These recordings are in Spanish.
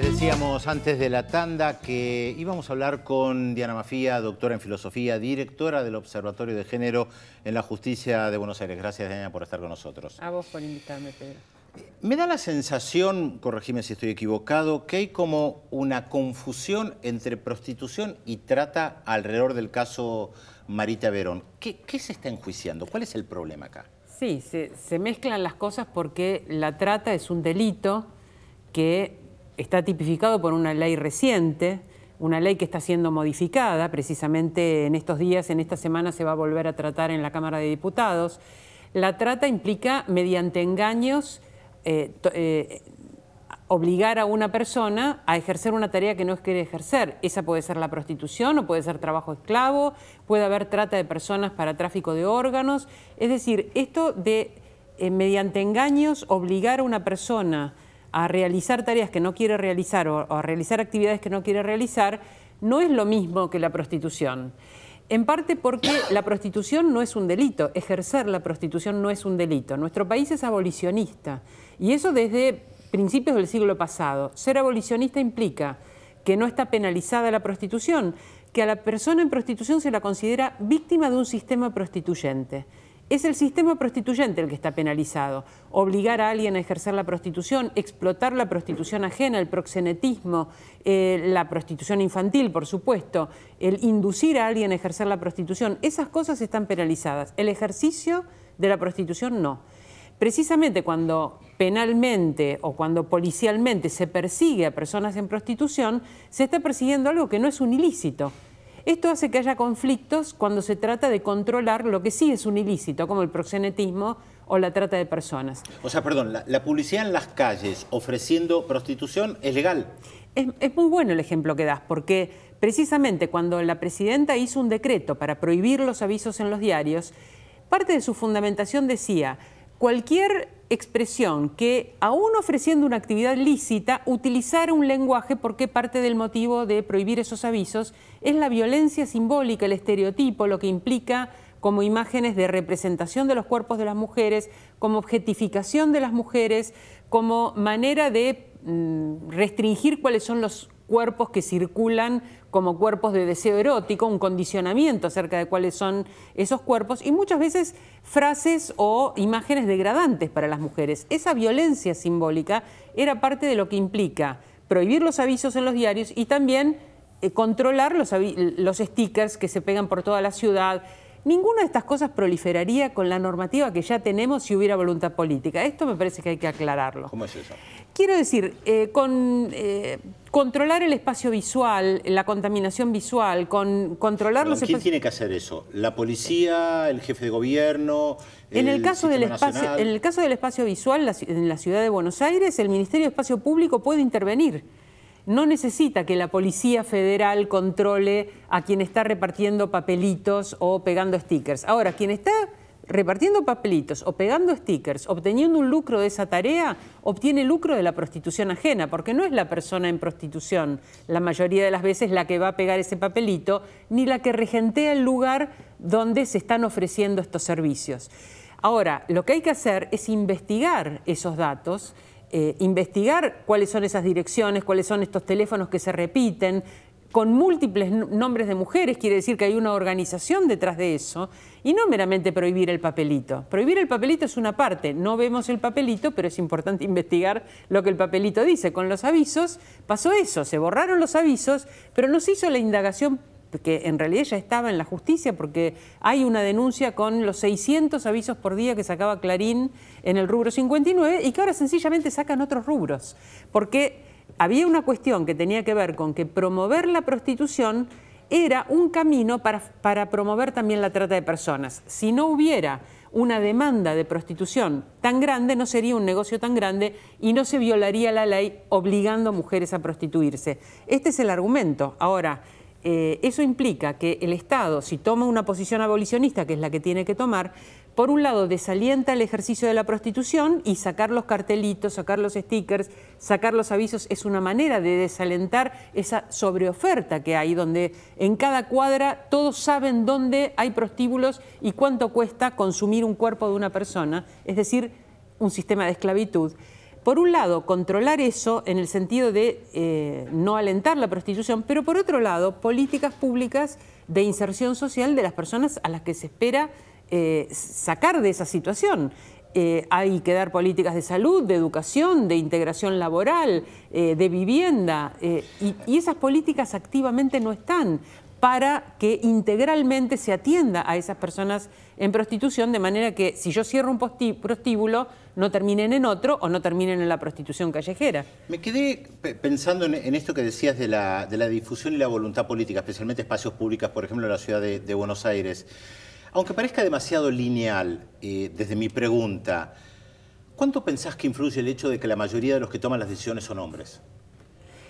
Les decíamos antes de la tanda que íbamos a hablar con Diana Mafía, doctora en filosofía, directora del Observatorio de Género en la Justicia de Buenos Aires. Gracias, Diana, por estar con nosotros. A vos por invitarme, Pedro. Me da la sensación, corregime si estoy equivocado, que hay como una confusión entre prostitución y trata alrededor del caso Marita Verón. ¿Qué, se está enjuiciando? ¿Cuál es el problema acá? Sí, se mezclan las cosas porque la trata es un delito que está tipificado por una ley reciente, una ley que está siendo modificada, precisamente en estos días, en esta semana se va a volver a tratar en la Cámara de Diputados. La trata implica, mediante engaños, eh, eh, obligar a una persona a ejercer una tarea que no quiere ejercer. Esa puede ser la prostitución o puede ser trabajo esclavo, puede haber trata de personas para tráfico de órganos. Es decir, esto de, eh, mediante engaños, obligar a una persona a realizar tareas que no quiere realizar o, a realizar actividades que no quiere realizar, no es lo mismo que la prostitución. En parte porque la prostitución no es un delito, ejercer la prostitución no es un delito. Nuestro país es abolicionista y eso desde principios del siglo pasado. Ser abolicionista implica que no está penalizada la prostitución, que a la persona en prostitución se la considera víctima de un sistema prostituyente es el sistema prostituyente el que está penalizado. Obligar a alguien a ejercer la prostitución, explotar la prostitución ajena, el proxenetismo, eh, la prostitución infantil, por supuesto, el inducir a alguien a ejercer la prostitución, esas cosas están penalizadas. El ejercicio de la prostitución no. Precisamente cuando penalmente o cuando policialmente se persigue a personas en prostitución, se está persiguiendo algo que no es un ilícito. Esto hace que haya conflictos cuando se trata de controlar lo que sí es un ilícito, como el proxenetismo o la trata de personas. O sea, perdón, la, publicidad en las calles ofreciendo prostitución es legal. es muy bueno el ejemplo que das, porque precisamente cuando la presidenta hizo un decreto para prohibir los avisos en los diarios, parte de su fundamentación decía, cualquier expresión que, aún ofreciendo una actividad lícita, utilizar un lenguaje porque parte del motivo de prohibir esos avisos es la violencia simbólica, el estereotipo, lo que implica como imágenes de representación de los cuerpos de las mujeres, como objetificación de las mujeres, como manera de mm, restringir cuáles son los cuerpos que circulan como cuerpos de deseo erótico, un condicionamiento acerca de cuáles son esos cuerpos y muchas veces frases o imágenes degradantes para las mujeres. Esa violencia simbólica era parte de lo que implica prohibir los avisos en los diarios y también eh, controlar los, los stickers que se pegan por toda la ciudad. Ninguna de estas cosas proliferaría con la normativa que ya tenemos si hubiera voluntad política. Esto me parece que hay que aclararlo. ¿Cómo es eso? Quiero decir, eh, con eh, controlar el espacio visual, la contaminación visual, con controlar los ¿Quién tiene que hacer eso? ¿La policía, el jefe de gobierno? en, el caso del espacio, en el caso del espacio visual, en la ciudad de Buenos Aires, el Ministerio de Espacio Público puede intervenir no necesita que la Policía Federal controle a quien está repartiendo papelitos o pegando stickers. Ahora, quien está repartiendo papelitos o pegando stickers, obteniendo un lucro de esa tarea, obtiene lucro de la prostitución ajena, porque no es la persona en prostitución la mayoría de las veces la que va a pegar ese papelito, ni la que regentea el lugar donde se están ofreciendo estos servicios. Ahora, lo que hay que hacer es investigar esos datos eh, investigar cuáles son esas direcciones, cuáles son estos teléfonos que se repiten, con múltiples nombres de mujeres, quiere decir que hay una organización detrás de eso, y no meramente prohibir el papelito. Prohibir el papelito es una parte, no vemos el papelito, pero es importante investigar lo que el papelito dice. Con los avisos pasó eso, se borraron los avisos, pero no se hizo la indagación que en realidad ya estaba en la justicia porque hay una denuncia con los 600 avisos por día que sacaba Clarín en el rubro 59 y que ahora sencillamente sacan otros rubros, porque había una cuestión que tenía que ver con que promover la prostitución era un camino para, para, promover también la trata de personas. Si no hubiera una demanda de prostitución tan grande, no sería un negocio tan grande y no se violaría la ley obligando a mujeres a prostituirse. Este es el argumento. Ahora, eh, eso implica que el Estado, si toma una posición abolicionista, que es la que tiene que tomar, por un lado desalienta el ejercicio de la prostitución y sacar los cartelitos, sacar los stickers, sacar los avisos es una manera de desalentar esa sobreoferta que hay, donde en cada cuadra todos saben dónde hay prostíbulos y cuánto cuesta consumir un cuerpo de una persona, es decir, un sistema de esclavitud. Por un lado, controlar eso en el sentido de eh, no alentar la prostitución, pero por otro lado, políticas públicas de inserción social de las personas a las que se espera eh, sacar de esa situación. Eh, hay que dar políticas de salud, de educación, de integración laboral, de vivienda, y, esas políticas activamente no están para que integralmente se atienda a esas personas en prostitución, de manera que si yo cierro un prostíbulo, no terminen en otro o no terminen en la prostitución callejera. Me quedé pensando en, esto que decías de la, difusión y la voluntad política, especialmente espacios públicos, por ejemplo, en la ciudad de, Buenos Aires. Aunque parezca demasiado lineal, eh, desde mi pregunta, ¿cuánto pensás que influye el hecho de que la mayoría de los que toman las decisiones son hombres?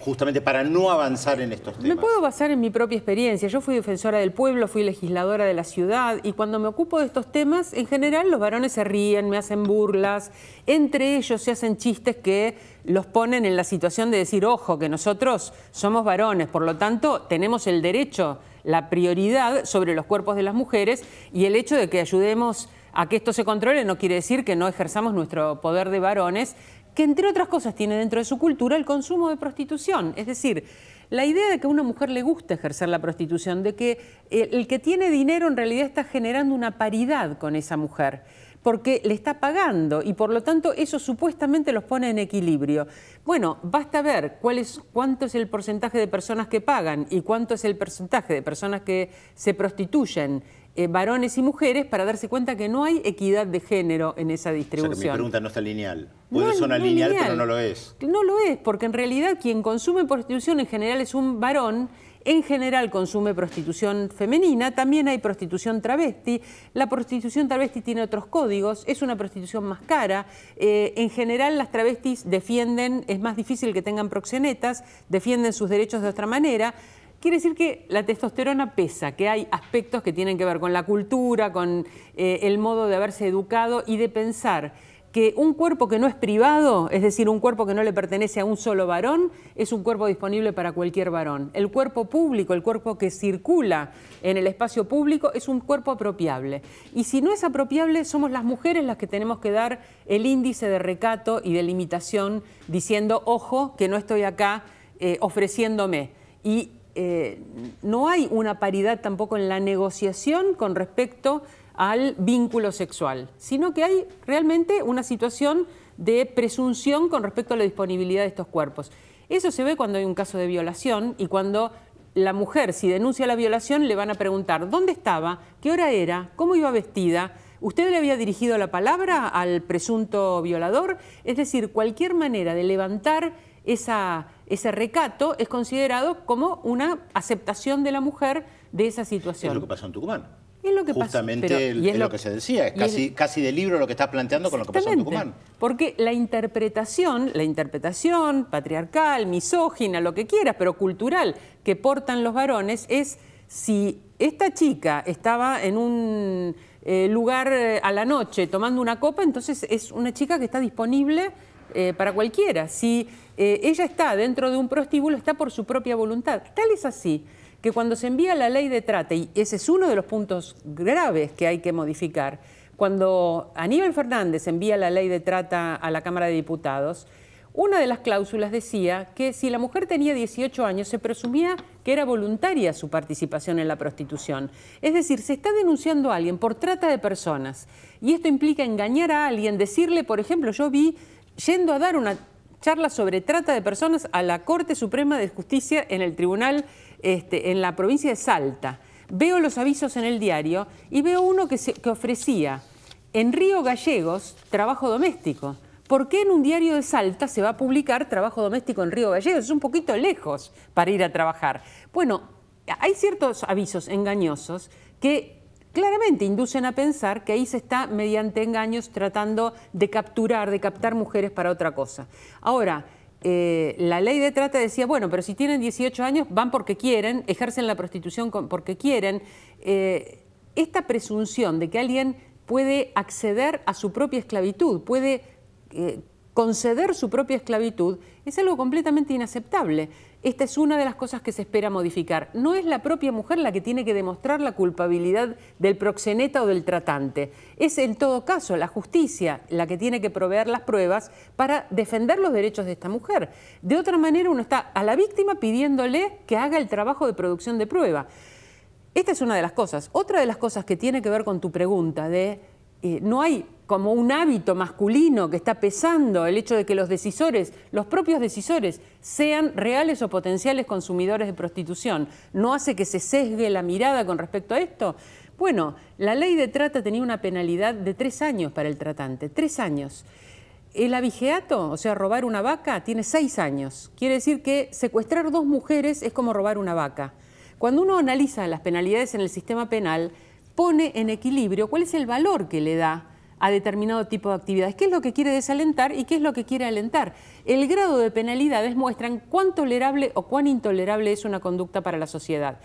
justamente para no avanzar en estos temas? Me puedo basar en mi propia experiencia. Yo fui defensora del pueblo, fui legisladora de la ciudad y cuando me ocupo de estos temas, en general los varones se ríen, me hacen burlas, entre ellos se hacen chistes que los ponen en la situación de decir, ojo, que nosotros somos varones, por lo tanto tenemos el derecho, la prioridad sobre los cuerpos de las mujeres y el hecho de que ayudemos a que esto se controle no quiere decir que no ejerzamos nuestro poder de varones, que entre otras cosas tiene dentro de su cultura el consumo de prostitución. Es decir, la idea de que a una mujer le gusta ejercer la prostitución, de que eh, el que tiene dinero en realidad está generando una paridad con esa mujer porque le está pagando y por lo tanto eso supuestamente los pone en equilibrio. Bueno, basta ver cuál es, cuánto es el porcentaje de personas que pagan y cuánto es el porcentaje de personas que se prostituyen eh, varones y mujeres para darse cuenta que no hay equidad de género en esa distribución. O mi pregunta no está lineal. Puede no, sonar lineal, pero no lo es. No lo es, porque en realidad quien consume prostitución en general es un varón. En general consume prostitución femenina, también hay prostitución travesti. La prostitución travesti tiene otros códigos, es una prostitución más cara. Eh, en general las travestis defienden, es más difícil que tengan proxenetas, defienden sus derechos de otra manera. Quiere decir que la testosterona pesa, que hay aspectos que tienen que ver con la cultura, con eh, el modo de haberse educado y de pensar que un cuerpo que no es privado, es decir, un cuerpo que no le pertenece a un solo varón, es un cuerpo disponible para cualquier varón. El cuerpo público, el cuerpo que circula en el espacio público, es un cuerpo apropiable. Y si no es apropiable, somos las mujeres las que tenemos que dar el índice de recato y de limitación, diciendo, ojo, que no estoy acá eh, ofreciéndome. Y eh, no hay una paridad tampoco en la negociación con respecto al vínculo sexual, sino que hay realmente una situación de presunción con respecto a la disponibilidad de estos cuerpos. Eso se ve cuando hay un caso de violación y cuando la mujer, si denuncia la violación, le van a preguntar dónde estaba, qué hora era, cómo iba vestida, usted le había dirigido la palabra al presunto violador, es decir, cualquier manera de levantar esa, ese recato es considerado como una aceptación de la mujer de esa situación. Es lo que pasó en Tucumán. Es lo que Justamente es, lo, que se decía, es casi, de libro lo que estás planteando con lo que pasó en Tucumán. Porque la interpretación, la interpretación patriarcal, misógina, lo que quieras, pero cultural, que portan los varones es si esta chica estaba en un eh, lugar eh, a la noche tomando una copa, entonces es una chica que está disponible eh, para cualquiera. Si eh, ella está dentro de un prostíbulo, está por su propia voluntad. Tal es así que cuando se envía la ley de trata, y ese es uno de los puntos graves que hay que modificar, cuando Aníbal Fernández envía la ley de trata a la Cámara de Diputados, una de las cláusulas decía que si la mujer tenía 18 años se presumía que era voluntaria su participación en la prostitución. Es decir, se está denunciando a alguien por trata de personas. Y esto implica engañar a alguien, decirle, por ejemplo, yo vi yendo a dar una charla sobre trata de personas a la Corte Suprema de Justicia en el tribunal este, en la provincia de Salta. Veo los avisos en el diario y veo uno que, se, que ofrecía en Río Gallegos trabajo doméstico. ¿Por qué en un diario de Salta se va a publicar trabajo doméstico en Río Gallegos? Es un poquito lejos para ir a trabajar. Bueno, hay ciertos avisos engañosos que claramente inducen a pensar que ahí se está mediante engaños tratando de capturar, de captar mujeres para otra cosa. Ahora, eh, la ley de trata decía, bueno, pero si tienen 18 años van porque quieren, ejercen la prostitución porque quieren. Eh, esta presunción de que alguien puede acceder a su propia esclavitud, puede eh, conceder su propia esclavitud, es algo completamente inaceptable. Esta es una de las cosas que se espera modificar. No es la propia mujer la que tiene que demostrar la culpabilidad del proxeneta o del tratante. Es en todo caso la justicia la que tiene que proveer las pruebas para defender los derechos de esta mujer. De otra manera uno está a la víctima pidiéndole que haga el trabajo de producción de prueba. Esta es una de las cosas. Otra de las cosas que tiene que ver con tu pregunta de eh, no hay como un hábito masculino que está pesando el hecho de que los decisores, los propios decisores, sean reales o potenciales consumidores de prostitución, ¿no hace que se sesgue la mirada con respecto a esto? Bueno, la ley de trata tenía una penalidad de tres años para el tratante, tres años. El avigeato, o sea, robar una vaca, tiene seis años. Quiere decir que secuestrar dos mujeres es como robar una vaca. Cuando uno analiza las penalidades en el sistema penal, pone en equilibrio cuál es el valor que le da a determinado tipo de actividades. ¿Qué es lo que quiere desalentar y qué es lo que quiere alentar? El grado de penalidades muestran cuán tolerable o cuán intolerable es una conducta para la sociedad.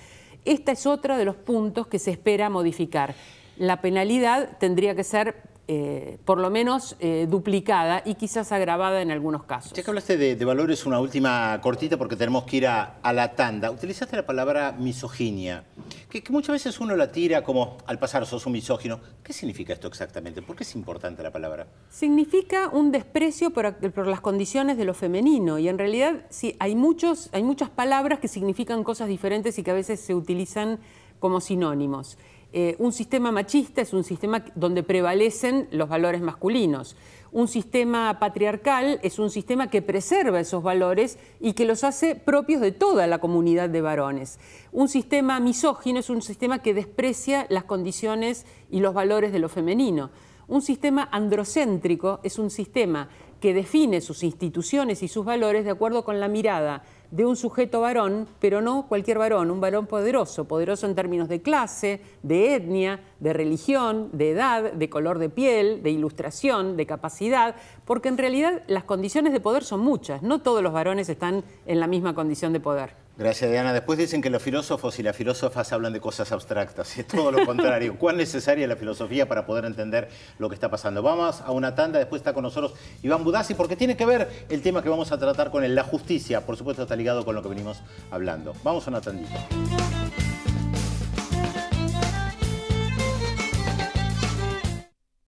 Este es otro de los puntos que se espera modificar. La penalidad tendría que ser eh, por lo menos eh, duplicada y quizás agravada en algunos casos. Ya que hablaste de, valores, una última cortita porque tenemos que ir a, la tanda. Utilizaste la palabra misoginia, que, muchas veces uno la tira como al pasar sos un misógino. ¿Qué significa esto exactamente? ¿Por qué es importante la palabra? Significa un desprecio por, por las condiciones de lo femenino y en realidad sí, hay, muchos, hay muchas palabras que significan cosas diferentes y que a veces se utilizan como sinónimos. Eh, un sistema machista es un sistema donde prevalecen los valores masculinos. Un sistema patriarcal es un sistema que preserva esos valores y que los hace propios de toda la comunidad de varones. Un sistema misógino es un sistema que desprecia las condiciones y los valores de lo femenino. Un sistema androcéntrico es un sistema que define sus instituciones y sus valores de acuerdo con la mirada de un sujeto varón, pero no cualquier varón, un varón poderoso, poderoso en términos de clase, de etnia, de religión, de edad, de color de piel, de ilustración, de capacidad, porque en realidad las condiciones de poder son muchas, no todos los varones están en la misma condición de poder. Gracias, Diana. Después dicen que los filósofos y las filósofas hablan de cosas abstractas, y es todo lo contrario. ¿Cuán necesaria la filosofía para poder entender lo que está pasando? Vamos a una tanda, después está con nosotros Iván Budazzi, porque tiene que ver el tema que vamos a tratar con él, la justicia. Por supuesto, está ligado con lo que venimos hablando. Vamos a una tandita.